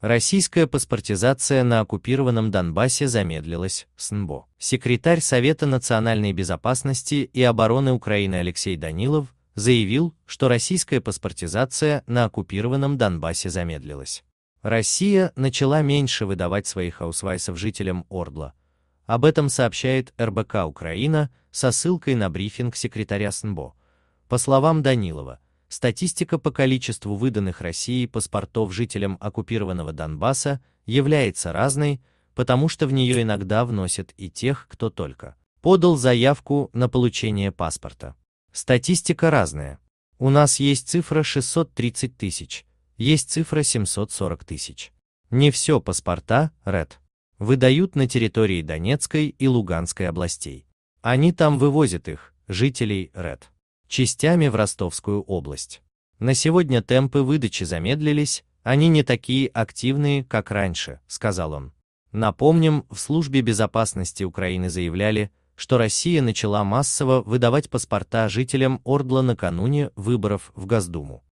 Российская паспортизация на оккупированном Донбассе замедлилась, СНБО. Секретарь Совета национальной безопасности и обороны Украины Алексей Данилов заявил, что российская паспортизация на оккупированном Донбассе замедлилась. Россия начала меньше выдавать своих аусвайсов жителям Ордла. Об этом сообщает РБК Украина со ссылкой на брифинг секретаря СНБО. По словам Данилова, статистика по количеству выданных России паспортов жителям оккупированного Донбасса является разной, потому что в нее иногда вносят и тех, кто только подал заявку на получение паспорта. Статистика разная. У нас есть цифра 630 тысяч, есть цифра 740 тысяч. Не все паспорта, РЭД, выдают на территории Донецкой и Луганской областей. Они там вывозят их, жителей РЭД частями в Ростовскую область. На сегодня темпы выдачи замедлились, они не такие активные, как раньше, сказал он. Напомним, в службе безопасности Украины заявляли, что Россия начала массово выдавать паспорта жителям Ордла накануне выборов в Госдуму.